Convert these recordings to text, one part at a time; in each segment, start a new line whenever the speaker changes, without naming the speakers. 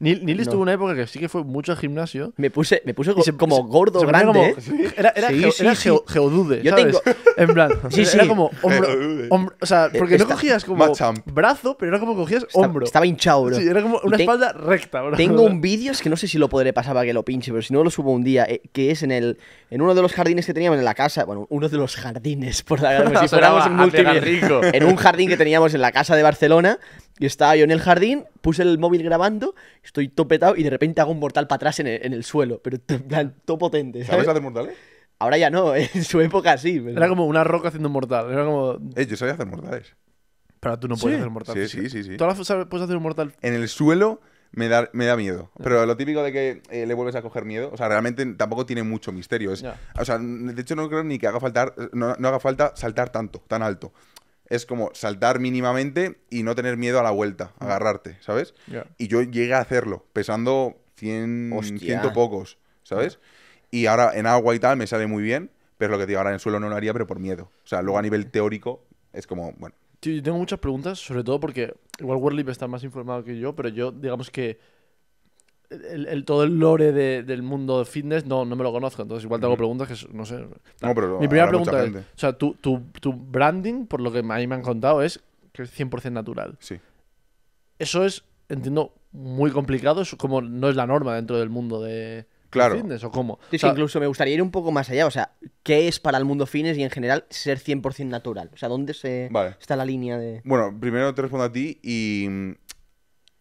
Nil estuvo tuvo
una época que sí que fue mucho al gimnasio.
Me puse, me puse como gordo grande. Era, geodude, Yo
¿sabes? Tengo... En plan, era como hombro, O sea, porque no cogías como brazo, pero era como cogías hombro. Estaba hinchado, bro. Sí, era como una espalda recta, bro. Tengo un
vídeo, es que no sé si lo podré pasar para que lo pinche, pero si no lo subo un día, eh, que es en el en uno de los jardines que teníamos en la casa. Bueno, uno de los jardines, por la si fuéramos En un jardín que teníamos en la casa de Barcelona y estaba yo en el jardín, puse el móvil grabando, estoy topetado y de repente hago un mortal para atrás en el, suelo, pero en todo potente. ¿Sabes, hacer mortales?
Ahora ya no, en su época sí. Era como una roca haciendo un mortal. Era como... Eh, yo sabía hacer mortales. Pero tú no puedes hacer mortal. Sí, sí, sí, ¿Tú ahora puedes hacer un mortal?
En el suelo me da, me da miedo. Pero lo típico de que eh, le vuelves a coger miedo, o sea, realmente tampoco tiene mucho misterio. Es, O sea, de hecho no creo ni que haga falta, no haga falta saltar tanto, tan alto es como saltar mínimamente y no tener miedo a la vuelta, ah. agarrarte, ¿sabes? Y yo llegué a hacerlo, pesando 100, o ciento pocos, ¿sabes? Y ahora en agua y tal me sale muy bien, pero lo que te digo, ahora en suelo no lo haría, pero por miedo. O sea, luego a nivel teórico es como, bueno.
Tío, yo tengo muchas preguntas, sobre todo porque igual Warlip está más informado que yo, pero yo, digamos que el, todo el lore del mundo de fitness no, me lo conozco. Entonces, igual te hago preguntas que no sé. Mi primera pregunta o sea, tu, tu, branding, por lo que a mí me han contado, es que es 100% natural. Sí. Eso es, entiendo, muy complicado. Es como no es la norma dentro del mundo de. Fitness, ¿o cómo? incluso me gustaría ir un poco
más allá. O sea, ¿qué es para el mundo fitness y en general ser 100% natural? O sea, ¿dónde se está la línea de.?
Bueno, primero te respondo a ti y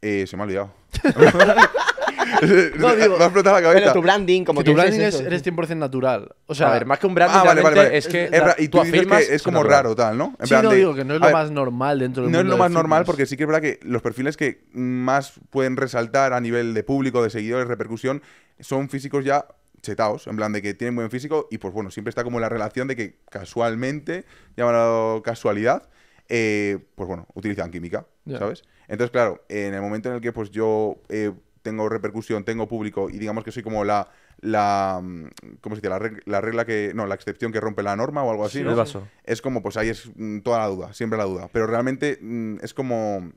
eh, se me ha olvidado. no, digo, me ha explotado la cabeza. Pero tu branding, como tu branding es, eres 100% natural. O sea, a ver, más que un branding, ah, es que. y tú, que es como raro, tal, ¿no? sí, no digo que no es lo más normal dentro del No es lo más normal porque sí que es verdad que los perfiles que más pueden resaltar a nivel de público, de seguidores, repercusión, son físicos ya chetaos, en plan de que tienen buen físico y pues bueno, siempre está como la relación de que casualmente, llamado casualidad, eh, pues bueno, utilizan química. ¿sabes? Entonces, claro, en el momento en el que pues yo eh, tengo repercusión, tengo público y digamos que soy como la, la mm, ¿cómo se dice? La regla, que no la excepción que rompe la norma o algo así ¿no? es como pues ahí es mm, toda la duda siempre la duda pero realmente mm, es como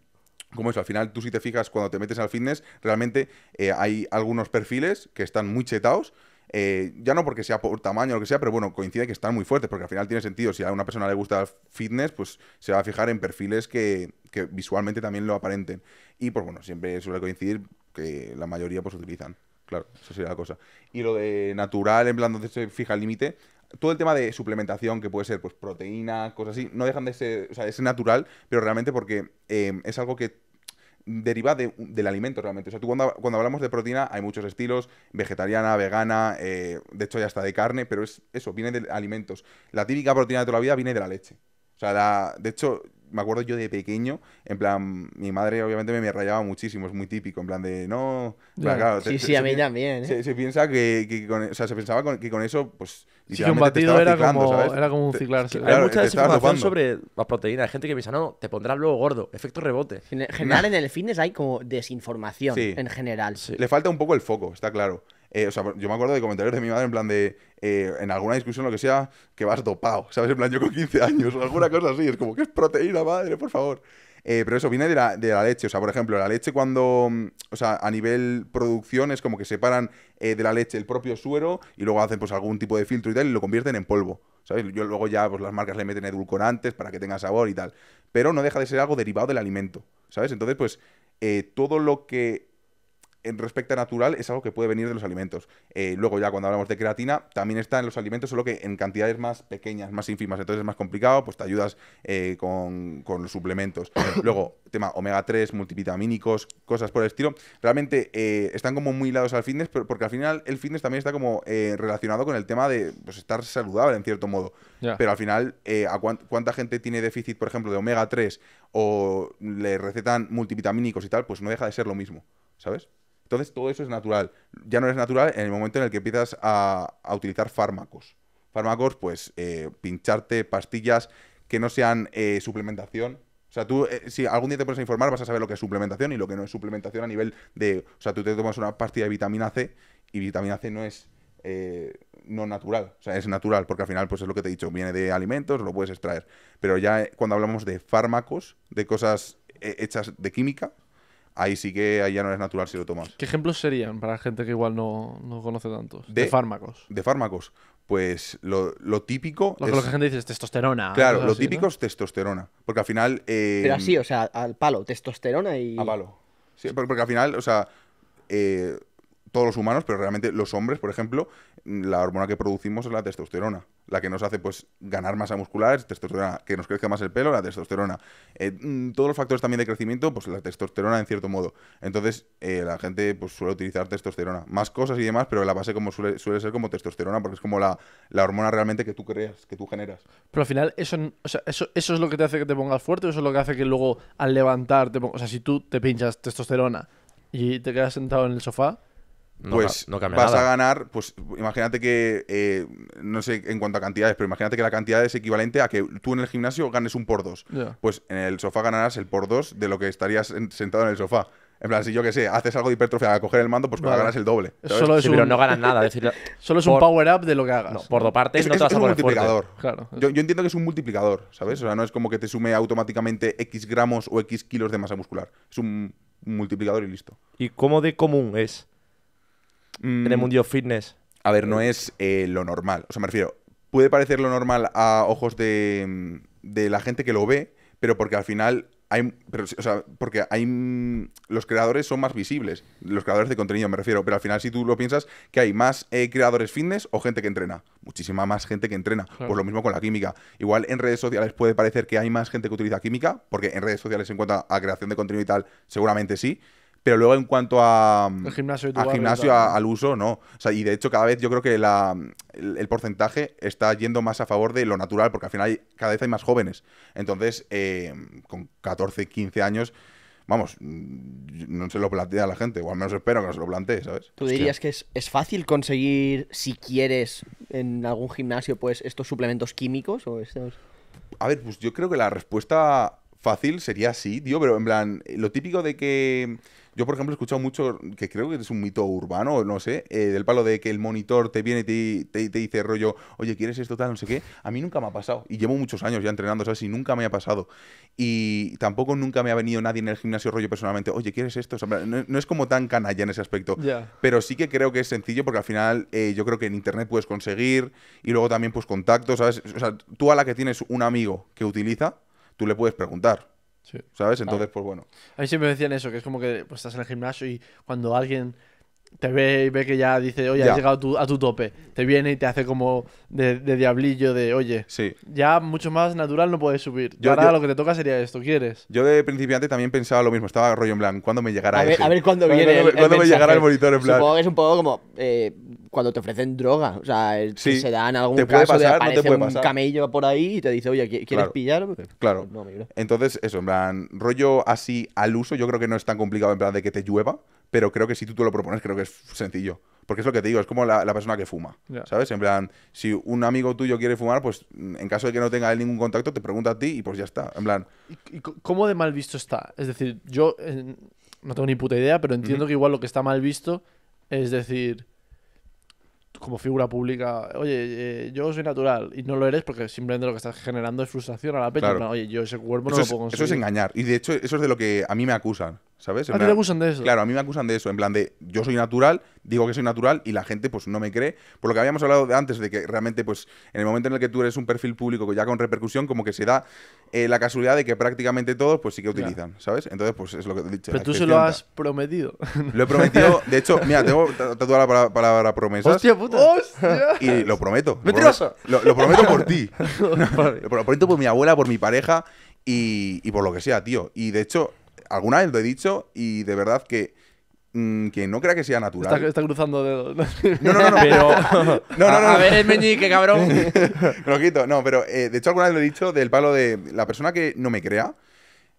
como eso, al final tú si te fijas cuando te metes al fitness, realmente eh, hay algunos perfiles que están muy chetados, eh, ya no porque sea por tamaño o lo que sea, pero bueno, coincide que están muy fuertes, porque al final tiene sentido. Si a una persona le gusta el fitness, pues se va a fijar en perfiles que, visualmente también lo aparenten. Y pues bueno, siempre suele coincidir que la mayoría pues utilizan. Claro, esa sería la cosa. Y lo de natural, en plan donde se fija el límite, todo el tema de suplementación, que puede ser pues proteína, cosas así, no dejan de ser, es natural, pero realmente porque eh, es algo que deriva del alimento realmente. O sea, tú cuando, cuando, hablamos de proteína hay muchos estilos, vegetariana, vegana, eh, de hecho ya está de carne, pero es eso, viene de alimentos. La típica proteína de toda la vida viene de la leche. O sea, la, de hecho, me acuerdo yo de pequeño, en plan, mi madre obviamente me, rayaba muchísimo, es muy típico, en plan de no. claro, sí, sí, a mí también. ¿eh? Se, piensa que, que con, o sea, se pensaba que con eso, pues. un batido era, como, era como un ciclarse. Hay mucha desinformación sobre las proteínas. Hay gente que piensa, no, te pondrás luego gordo. Efecto rebote. En general,
en el fitness hay como desinformación en
general. Le falta un poco el foco, está claro. Eh, o sea, yo me acuerdo de comentarios de mi madre en plan de, eh, en alguna discusión lo que sea, que vas dopado, ¿sabes? En plan, yo con 15 años o alguna cosa así, es como, que es proteína, madre, por favor? Eh, pero eso viene de la, leche, o sea, por ejemplo, la leche cuando, o sea, a nivel producción es como que separan de la leche el propio suero y luego hacen pues algún tipo de filtro y tal y lo convierten en polvo. ¿sabes? Yo luego ya pues, las marcas le meten edulcorantes para que tenga sabor y tal. Pero no deja de ser algo derivado del alimento, ¿sabes? Entonces, pues todo lo que en respecto a natural es algo que puede venir de los alimentos. Eh, luego ya cuando hablamos de creatina, también está en los alimentos, solo que en cantidades más pequeñas, más ínfimas, entonces es más complicado, pues te ayudas eh, con, los suplementos. luego, tema omega 3, multivitamínicos, cosas por el estilo. Realmente eh, están como muy hilados al fitness, pero porque al final el fitness también está como relacionado con el tema de pues, estar saludable en cierto modo. Pero al final, cuánta gente tiene déficit, por ejemplo, de omega 3 o le recetan multivitamínicos y tal? Pues no deja de ser lo mismo, ¿sabes? Entonces todo eso es natural. Ya no es natural en el momento en el que empiezas a, utilizar fármacos. Fármacos, pues eh, pincharte pastillas que no sean eh, suplementación. O sea, tú, eh, si algún día te pones a informar, vas a saber lo que es suplementación y lo que no es suplementación a nivel de. O sea, tú te tomas una pastilla de vitamina C y vitamina C no es. no natural, o sea, es natural, porque al final, pues es lo que te he dicho, viene de alimentos, lo puedes extraer. Pero ya cuando hablamos de fármacos, de cosas hechas de química, ahí sí que ya no es natural si lo tomas.
¿Qué ejemplos serían para gente que igual no, conoce tantos? De, fármacos.
De fármacos. Pues lo, lo típico. Lo, que la gente dice es testosterona. Claro, lo típico es testosterona. Porque al final. Eh, Pero así, o sea, al palo, testosterona y. Al palo. Sí, porque al final, o sea. Eh, todos los humanos, pero realmente los hombres, por ejemplo, la hormona que producimos es la testosterona, la que nos hace pues ganar masa muscular, es testosterona, que nos crezca más el pelo, la testosterona. Eh, mm, todos los factores también de crecimiento, pues la testosterona en cierto modo. Entonces, eh, la gente pues suele utilizar testosterona, más cosas y demás, pero la base como suele, suele ser como testosterona, porque es como la, hormona realmente que tú creas, que tú generas.
Pero al final, eso, eso, eso es lo que te hace que te pongas fuerte, o eso es lo que hace que luego al levantarte... o sea, si tú te pinchas testosterona y te quedas sentado en el sofá, pues vas a
ganar, pues imagínate que, eh, no sé en cuanto a cantidades, pero imagínate que la cantidad es equivalente a que tú en el gimnasio ganes un por dos. Pues en el sofá ganarás el por dos de lo que estarías sentado en el sofá. En plan, si yo que sé, haces algo de hipertrofia a coger el mando, pues ganas el doble. Solo pero no ganas nada.
solo es un power up de lo que
hagas. por dos partes no te vas a un multiplicador. yo, yo, entiendo que es un multiplicador, ¿sabes? O sea, no es como que te sume automáticamente X gramos o X kilos de masa muscular. Es un multiplicador y listo. ¿Y cómo de común es? Mm. en el mundillo fitness? A ver, no es eh, lo normal. O sea, me refiero, puede parecer lo normal a ojos de, mm, de la gente que lo ve, pero porque al final hay, o sea, porque hay mm, los creadores son más visibles, los creadores de contenido me refiero, pero al final si tú lo piensas, que hay más eh, creadores fitness o gente que entrena, muchísima más gente que entrena, pues lo mismo con la química. Igual en redes sociales puede parecer que hay más gente que utiliza química, porque en redes sociales en cuanto a creación de contenido y tal, seguramente sí, pero luego en cuanto a mm, el gimnasio, gimnasio al uso, no. O sea, y de hecho cada vez yo creo que el, porcentaje está yendo más a favor de lo natural, porque al final cada vez hay más jóvenes. Entonces, eh, con 14, 15 años, vamos, mm, no se lo plantea la gente, o al menos espero que no se lo plantee, ¿sabes? ¿Tú dirías
que es, fácil conseguir, si quieres, en algún gimnasio, pues estos suplementos químicos o estos...
A ver, pues yo creo que la respuesta fácil sería así, tío, pero en plan, eh, lo típico de que. Yo, por ejemplo, he escuchado mucho, que creo que es un mito urbano, no sé, eh, del palo de que el monitor te viene y te, te, dice rollo, oye, ¿quieres esto tal? No sé qué. A mí nunca me ha pasado. Y llevo muchos años ya entrenando, ¿sabes? Y nunca me ha pasado. Y tampoco nunca me ha venido nadie en el gimnasio rollo personalmente, oye, ¿quieres esto? no, es como tan canalla en ese aspecto. Pero sí que creo que es sencillo porque al final eh, yo creo que en internet puedes conseguir y luego también pues contactos, ¿sabes? O sea, tú a la que tienes un amigo que utiliza, tú le puedes preguntar. ¿Sabes? Entonces, pues bueno.
A mí siempre me decían eso, que es como que pues, estás en el gimnasio y cuando alguien te ve y ve que ya dice, oye, has llegado a tu, tope, te viene y te hace como
de, diablillo de, oye, sí.
ya mucho más natural no puedes subir. Yo, ahora lo que te toca sería
esto, ¿quieres? Yo de principiante también pensaba lo mismo, estaba rollo en blanco. ¿cuándo me llegará a ese? A ver cuándo viene. ¿Cuándo, el, me llegará el monitor en plan?
es un poco como, eh, cuando te ofrecen droga. O sea, se dan algún caso de un camello por ahí y te dice, oye, ¿quieres pillar? Eh,
claro. Pues, Entonces, eso, en plan, rollo así al uso, yo creo que no es tan complicado en plan de que te llueva, pero creo que si tú te lo propones, creo que es sencillo. Porque es lo que te digo, es como la, persona que fuma, ¿sabes? En plan, si un amigo tuyo quiere fumar, pues en caso de que no tenga él ningún contacto, te pregunta a ti y pues ya está, en plan...
cómo de mal visto está? Es decir, yo no tengo ni puta idea, pero entiendo que igual lo que está mal visto es decir como figura pública, oye, eh, yo soy natural y no lo eres porque simplemente lo que estás generando es frustración a la peña. oye, yo ese cuerpo no lo puedo conseguir. eso es
engañar. Y de hecho, eso es de lo que a mí me acusan. ¿Sabes? A mí me acusan de eso. Claro, a mí me acusan de eso. En plan de, yo soy natural, digo que soy natural y la gente pues no me cree. Por lo que habíamos hablado de antes, de que realmente pues en el momento en el que tú eres un perfil público ya con repercusión, como que se da eh, la casualidad de que prácticamente todos pues sí que utilizan, ¿sabes? Entonces pues es lo que te he dicho. Pero tú se lo has prometido. Lo he prometido. De hecho, mira, tengo tatuada la palabra, promesas. ¡Hostia puta! ¡Hostia! Y lo prometo. ¡Mentirosa! Lo, prometo por ti. lo prometo por mi abuela, por mi pareja y, y por lo que sea, tío. Y de hecho, alguna vez lo he dicho y de verdad que mm, que no crea que sea natural. Está, cruzando dedos. No, no, no. pero... no, no, no, a, ver, el meñique, cabrón. lo quito. No, pero eh, de hecho alguna vez lo he dicho del palo de la persona que no me crea,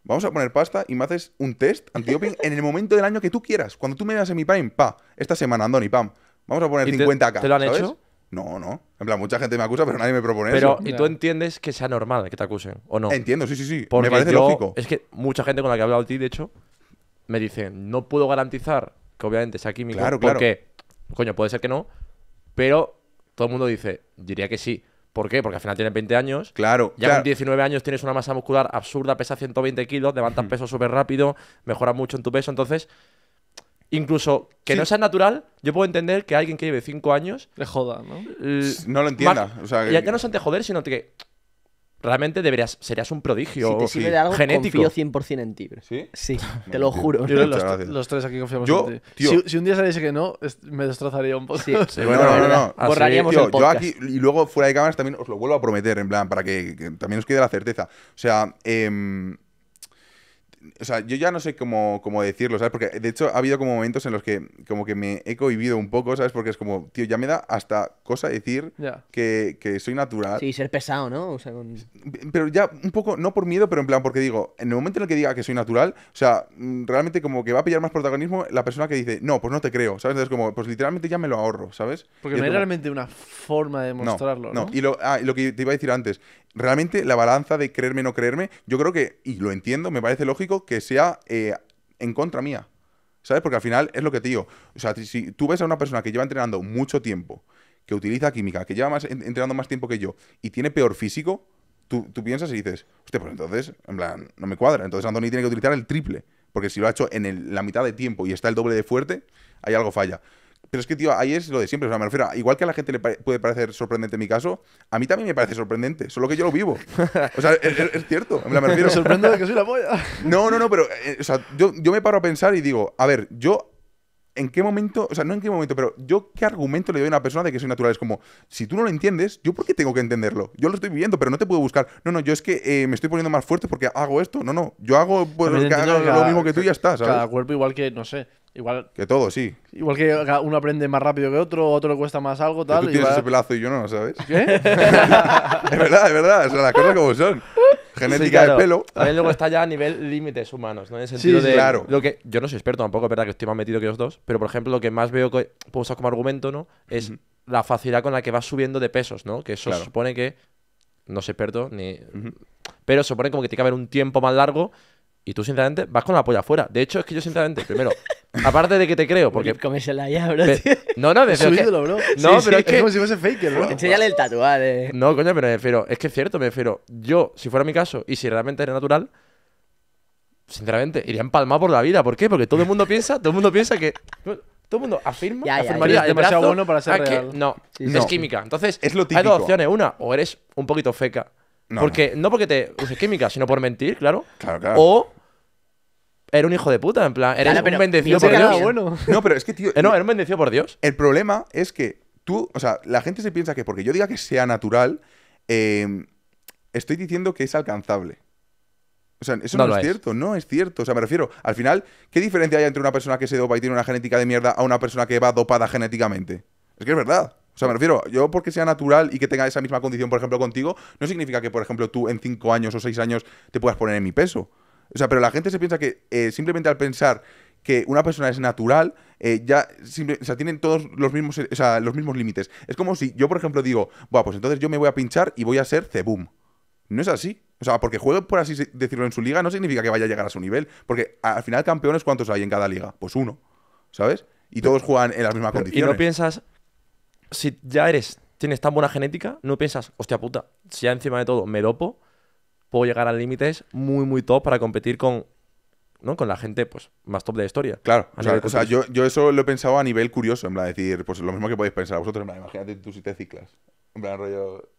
Vamos a poner pasta y me haces un test antidoping en el momento del año que tú quieras. Cuando tú me das en mi Prime, pa, esta semana, Andoni, pam. Vamos a poner 50k. ¿Te lo han hecho? No, no. En plan, mucha gente me acusa, pero nadie me propone pero, eso. ¿y tú
entiendes que sea normal que te acusen o no? Entiendo, sí, sí, sí. me parece lógico. Es que mucha gente con la que he hablado a ti, de hecho, me dice… no puedo garantizar que obviamente sea químico. Claro, claro. Porque, coño, puede ser que no, pero todo el mundo dice, diría que sí. ¿Por qué? Porque al final tienes 20 años. Claro. Ya con 19 años tienes una masa muscular absurda, pesas 120 kilos, levantas hmm. peso súper rápido, mejoras mucho en tu peso. Entonces, incluso que no sea natural, yo puedo entender que alguien que lleve 5 años. Le joda, ¿no? No lo entienda. O sea, Ya, no es ante joder, sino que realmente deberías, serías un prodigio. Si te sirve sí. de algo, confío
100% en ti. ¿Sí? Sí, te lo juro. Yo, los, los, tres aquí confiamos en ti.
Si, un día saliese que no, me destrozaría un poco. Sí,
bueno, no, no, no, Borraríamos el podcast. Yo aquí, y luego fuera de cámaras también os lo vuelvo a prometer, en plan, para que, que también os quede la certeza. O sea, eh, o sea, yo ya no sé cómo, decirlo, ¿sabes? Porque de hecho ha habido como momentos en los que como que me he cohibido un poco, ¿sabes? Porque es como, tío, ya me da hasta cosa decir que, soy natural.
Sí, ser pesado, ¿no? O sea,
Pero ya un poco, no por miedo, pero en plan, porque digo, en el momento en el que diga que soy natural, o sea, mm, realmente como que va a pillar más protagonismo la persona que dice, no, pues no te creo, ¿sabes? Entonces como, pues literalmente ya me lo ahorro, ¿sabes? Porque no hay
realmente una forma de demostrarlo, No, no
Y, lo, ah, y lo que te iba a decir antes, realmente la balanza de creerme o no creerme, yo creo que, y lo entiendo, me parece lógico que sea eh, en contra mía. ¿Sabes? Porque al final es lo que te digo. O sea, si tú ves a una persona que lleva entrenando mucho tiempo, que utiliza química, que lleva más, entrenando más tiempo que yo y tiene peor físico, tú, piensas y dices, Usted, pues entonces, en plan, no me cuadra. Entonces Andoni tiene que utilizar el triple. Porque si lo ha hecho en la mitad de tiempo y está el doble de fuerte, hay algo falla. Pero es que, tío, ahí es lo de siempre. O sea, me refiero, igual que a la gente le puede parecer sorprendente mi caso, a mí también me parece sorprendente, solo que yo lo vivo. O sea, es, cierto. Me, la me sorprende de que soy la polla. No, no, no, pero, eh, o sea, yo, yo me paro a pensar y digo, a ver, yo en qué momento, o sea, no en qué momento, pero yo qué argumento le doy a una persona de que soy natural. Es como, si tú no lo entiendes, ¿yo por qué tengo que entenderlo? Yo lo estoy viviendo, pero no te puedo buscar. No, no, yo es que eh, me estoy poniendo más fuerte porque hago esto. No, no, yo hago pues, lo, mismo que tú y ya está, ¿sabes? Cada
cuerpo igual que, no sé, Igual, que todo, sí. Igual que uno aprende más rápido que otro, otro le cuesta más algo, tal. Pero tú tienes ese pelazo y yo
no, ¿sabes? ¿Qué? es verdad, es verdad. O las cosas como son genética de pelo. También luego está
ya a nivel límites humanos, ¿no? En el sentido claro. lo que yo no soy experto tampoco, es verdad que estoy más metido que los dos, pero por ejemplo lo que más veo que puedo usar como argumento, ¿no? Es la facilidad con la que vas subiendo de pesos, ¿no? Que eso supone que no soy experto ni pero supone como que tiene que haber un tiempo más largo y tú, sinceramente, vas con la polla afuera. De hecho, es que yo, sinceramente, primero, Aparte de que te creo, porque. ya, bro. No, no, me refiero. Es bro. No, pero es, que. Es como si fuese fake, bro. Enséñale el tatuaje. No, coño, pero me refiero. Es que es cierto, me refiero. Yo, si fuera mi caso, y si realmente era natural, sinceramente, iría empalmado por la vida. ¿Por qué? Porque todo el mundo piensa, todo el mundo piensa que. Todo el mundo afirma, ya, ya, afirmaría. Ya, es demasiado bueno para ser real. no, es química. Entonces, hay dos opciones. Una, o eres un poquito feca. No, porque, no. no porque te uses química, sino por mentir, claro.
Claro, claro. O era un hijo de puta, en plan, era un bendecido por Dios. No, pero es que, tío. Eh, no, era un bendecido por Dios. El problema es que tú, o sea, la gente se piensa que porque yo diga que sea natural, em, estoy diciendo que es alcanzable. O sea, eso no, es cierto, no es cierto. O sea, me refiero, al final, ¿qué diferencia hay entre una persona que se dopa y tiene una genética de mierda a una persona que va dopada genéticamente? Es que es verdad. O sea, me refiero, yo porque sea natural y que tenga esa misma condición, por ejemplo, contigo, no significa que, por ejemplo, tú en cinco años o seis años te puedas poner en mi peso. O sea, pero la gente se piensa que eh, simplemente al pensar que una persona es natural, eh, ya tienen todos los mismos, eh, los mismos límites. Es como si yo, por ejemplo, digo, bueno, pues entonces yo me voy a pinchar y voy a ser Cebum. No es así. O sea, porque juegue, por así decirlo, en su liga no significa que vaya a llegar a su nivel. Porque al final, campeones, ¿cuántos hay en cada liga? Pues uno. ¿Sabes? Y todos juegan en las mismas condiciones. Y no piensas, si ya eres, tienes tan buena
genética, no piensas, hostia puta, si ya encima de todo me dopo, puedo llegar a límites muy, muy top para competir con, ¿no? con la gente pues, más top de la historia. Claro, o sea, yo,
eso lo he pensado a nivel curioso, en plan, decir, pues lo mismo que podéis pensar vosotros, en imagínate tú si te ciclas, en plan, rollo...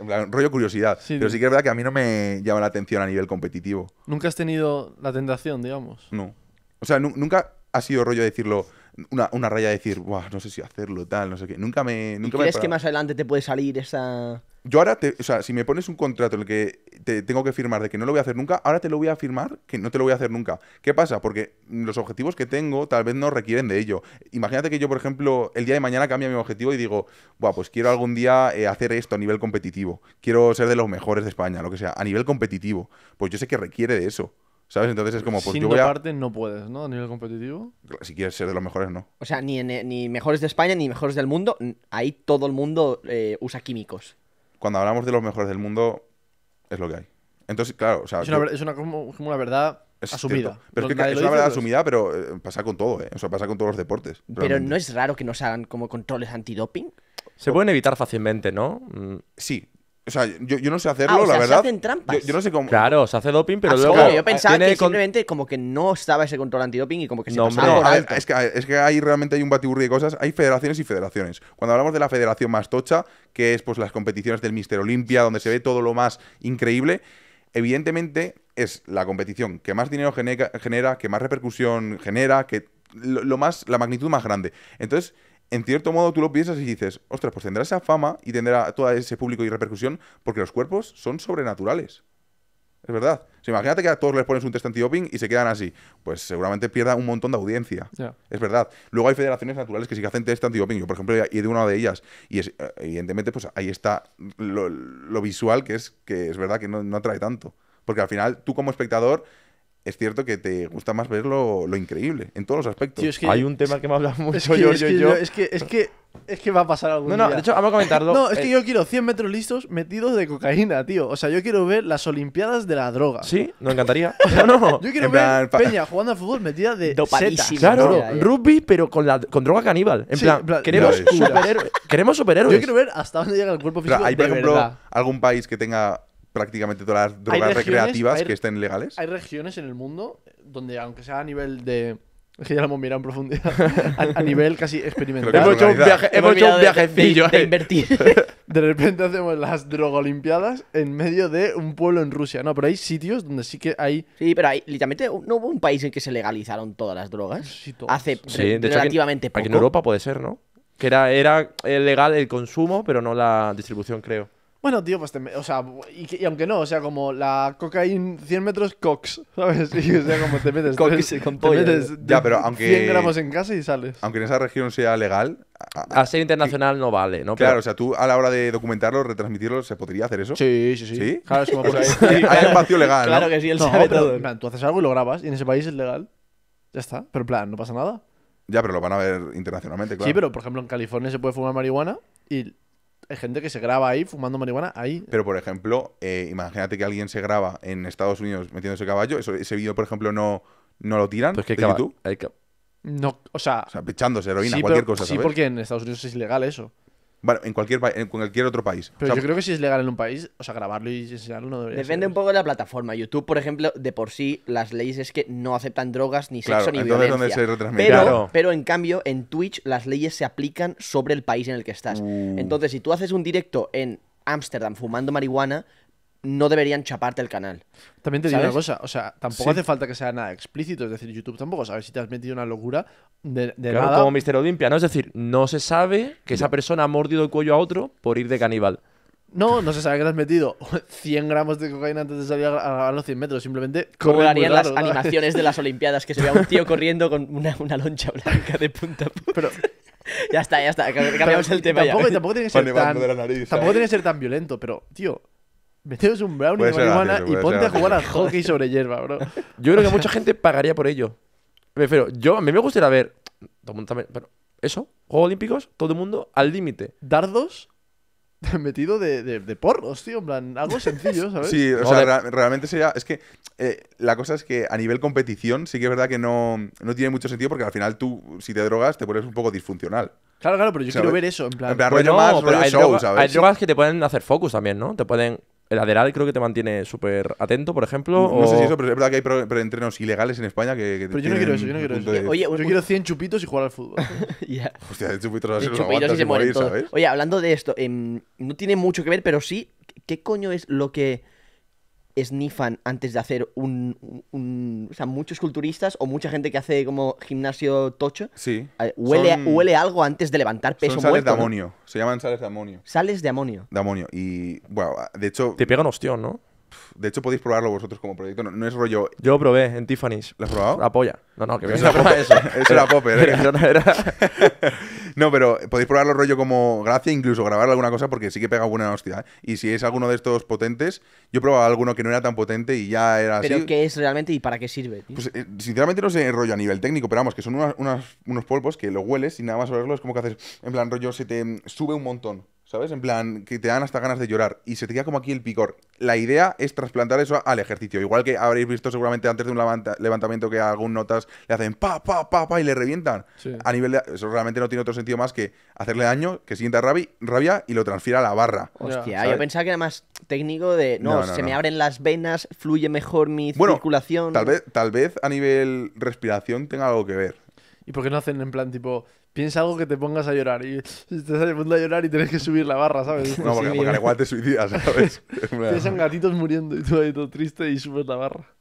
En rollo curiosidad. pero sí que es verdad que a mí no me llama la atención a nivel competitivo.
¿Nunca has tenido la tentación, digamos?
No. O sea, nunca ha sido rollo decirlo, una, raya de decir, no sé si hacerlo, tal, no sé qué. Nunca me. Nunca me crees que más
adelante te puede salir esa
yo ahora, te, o sea, si me pones un contrato en el que te tengo que firmar de que no lo voy a hacer nunca, ahora te lo voy a firmar que no te lo voy a hacer nunca. ¿Qué pasa? Porque los objetivos que tengo tal vez no requieren de ello. Imagínate que yo, por ejemplo, el día de mañana cambia mi objetivo y digo, Buah, pues quiero algún día eh, hacer esto a nivel competitivo. Quiero ser de los mejores de España, lo que sea, a nivel competitivo. Pues yo sé que requiere de eso. ¿Sabes? Entonces es como, pues Siendo yo parte
no puedes, ¿no? A nivel competitivo.
Si quieres ser de los mejores, no.
O sea, ni, ni mejores de España, ni mejores del mundo. Ahí todo el mundo eh, usa químicos
cuando hablamos de los mejores del mundo, es lo que hay. Entonces, claro, o sea, es, una, verdad
asumida. es, una verdad asumida,
pero pues. eh, pasa con todo, ¿eh? O sea, pasa con todos los deportes. Pero no
es raro que nos hagan como controles antidoping. Se pueden
evitar fácilmente, ¿no? Mm.
Sí, o sea, yo, no sé hacerlo, ah, la verdad. Se hacen trampas. Yo, no sé Claro, se hace doping, pero ah, luego. yo pensaba que
simplemente como que no estaba ese control antidoping y como que se no, pasaba Es
que, ahí realmente hay un batiburri de cosas. Hay federaciones y federaciones. Cuando hablamos de la federación más tocha, que es pues las competiciones del Mister Olimpia, donde se ve todo lo más increíble, evidentemente es la competición que más dinero genera, que más repercusión genera, que lo más, la magnitud más grande. Entonces, en cierto modo tú lo piensas y dices, ostras, pues tendrá esa fama y tendrá todo ese público y repercusión porque los cuerpos son sobrenaturales. Es verdad. imagínate que a todos les pones un test anti-oping y se quedan así. Pues seguramente pierda un montón de audiencia. Es verdad. Luego hay federaciones naturales que sí que hacen test anti-oping. Yo, por ejemplo, he de una de ellas. Y evidentemente, pues ahí está lo, visual, que es que es verdad que no, no atrae tanto. Porque al final, tú como espectador, es cierto que te gusta más ver lo, increíble, en todos los aspectos. Tío, es que Hay un tema que me habla mucho es que, yo, yo. Es
que, es que, va a pasar algún día. No, de hecho, vamos a comentarlo. no, es que eh. yo quiero 100 metros listos metidos de cocaína, tío. O sea, yo quiero ver las olimpiadas de la droga. Sí,
nos encantaría. no, no. Yo quiero ver Peña
jugando al fútbol metida de setas. Claro, no,
rugby, pero con, la,
con droga caníbal. En, plan, queremos, superhéroes, queremos superhéroes. Yo quiero
ver hasta dónde llega el cuerpo físico Hay, por ejemplo,
algún país que tenga prácticamente todas las drogas recreativas que estén legales.
Hay regiones en el mundo donde, aunque sea a nivel de. Es que ya lo hemos mirado en profundidad. A, nivel casi experimental. Hemos hecho, un viaje, hemos hecho un viajecillo. De, eh. invertir. de repente hacemos las drogolimpiadas en medio de un pueblo en Rusia. No, pero hay sitios donde sí que hay.
Sí, pero hay, literalmente no hubo un país en que se legalizaron todas las drogas. Hace relativamente poco. Aquí en
Europa puede ser, ¿no? Que era, era eh, legal el consumo, pero no la distribución, creo.
Bueno, tío, pues te, o sea, y, aunque no, o sea, como la cocaína 100 metros cox, ¿sabes? o sea, como te metes, con ya, pero aunque 100 gramos en casa y sales.
Aunque
en esa región sea legal, a, ser internacional no vale, ¿no? Claro, o sea, tú a la hora de documentarlo, retransmitirlo, ¿se podría hacer eso? Sí, sí, sí. Claro, es como Hay espacio legal, Claro que sí, él sabe todo. En
plan, tú haces algo y lo grabas y en ese país es legal. Ya está, pero en plan, no pasa nada.
Ya, pero lo van a ver internacionalmente, claro. Sí, pero
por ejemplo, en California se puede fumar marihuana y hay gente que se graba ahí
fumando marihuana ahí. Pero, por ejemplo, eh, imagínate que alguien se graba en Estados Unidos metiéndose caballo. ese vídeo, por ejemplo, no, no lo tiran pues No, o sea... O heroína, cualquier cosa, Sí, porque
en Estados Unidos es ilegal eso.
Bueno, en cualquier, en cualquier otro país. Pero yo creo
que si es legal en
un país, o sea, grabarlo y enseñarlo no debería Depende un poco de la plataforma. YouTube, por ejemplo, de por sí, las leyes es que no aceptan drogas, ni sexo, ni violencia. Pero, pero en cambio, en Twitch las leyes se aplican sobre el país en el que estás. Uh. Entonces, si tú haces un directo en Ámsterdam fumando marihuana, no deberían chaparte el canal.
También te digo una cosa, o sea, tampoco hace falta que sea nada explícito, es decir, YouTube tampoco sabe si te has metido una locura de, como
Mister Olimpia, ¿no? Es decir, no se sabe que esa persona ha mordido el cuello a otro por ir de caníbal.
No, no se sabe que te has metido 100 gramos de cocaína antes de salir a, los 100 metros, simplemente. Como harían las animaciones de las Olimpiadas, que se vea un tío corriendo con una, loncha blanca de punta Pero, ya está, ya está, cambiamos el tema. Tampoco, tiene que ser tan, tampoco tiene que ser tan
violento, pero, tío, Meteos un
brownie de marihuana y ponte a jugar al hockey sobre hierba, bro.
Yo creo que mucha gente pagaría por ello. Pero yo, a mí me gustaría ver. Pero eso, Juegos Olímpicos, todo el mundo al límite. ¿Dardos? metido de,
de, porros, tío. En plan, algo sencillo, ¿sabes? Sí, o sea, realmente
sería. Es que eh, la cosa es que a nivel competición sí que es verdad que no, tiene mucho sentido porque al final tú, si te drogas, te pones un poco disfuncional. Claro, claro, pero yo quiero ver eso, en plan. rollo más, show, ¿sabes? Hay drogas
que te pueden hacer focus también, ¿no? Te pueden el Aderal creo que te mantiene súper atento, por ejemplo. No, o... no, sé si eso,
pero es verdad que hay entrenos ilegales en España que. pero yo no quiero eso, yo no quiero eso. Oye, yo quiero
100 chupitos y jugar al fútbol.
Hostia, de chupitos los y se morir, ¿sabes?
Oye, hablando de esto, em, no tiene mucho que ver, pero sí, ¿qué coño es lo que snifan antes de hacer un, un, O sea, muchos culturistas o mucha gente que hace como gimnasio tocho. Sí. Huele, huele algo antes de levantar peso son sales de amonio. Se llaman sales de amonio. Sales de amonio.
De amonio. Y, bueno, de hecho. Te pegan un ostión, ¿no? De hecho, podéis probarlo vosotros como proyecto. No, es rollo. Yo probé en Tiffany's. ¿Lo has probado? La polla. No, no, que bien. Eso, eso. eso era popper. ¿eh? no, era... no, pero podéis probarlo rollo como gracia, incluso grabar alguna cosa porque sí que pega buena hostia. ¿eh? Y si es alguno de estos potentes, yo probaba alguno que no era tan potente y ya era ¿Pero así. ¿Pero
qué es realmente y para qué sirve? Pues
eh, sinceramente no sé rollo a nivel técnico, pero vamos, que son unos polvos que lo hueles y nada más olerlo es como que haces. En plan, rollo se te sube un montón. ¿Sabes? En plan, que te dan hasta ganas de llorar y se te queda como aquí el picor. La idea es trasplantar eso al ejercicio. Igual que habréis visto seguramente antes de un levantamiento que a algún notas le hacen pa, pa, pa, pa y le revientan. A nivel de, Eso realmente no tiene otro sentido más que hacerle daño, que sienta rabia, rabia y lo transfiera a la barra. Hostia, yo pensaba
que era más técnico de no, se me abren las venas, fluye mejor mi
circulación. Tal vez, tal vez a nivel respiración tenga algo que ver. ¿Y por qué no hacen en plan tipo
piensa algo que te pongas a llorar. Y estás a punto a llorar y tienes que subir la barra, ¿sabes? No, porque, al igual
te suicidas, ¿sabes? piensa en
gatitos muriendo y tú ahí todo triste y subes la barra.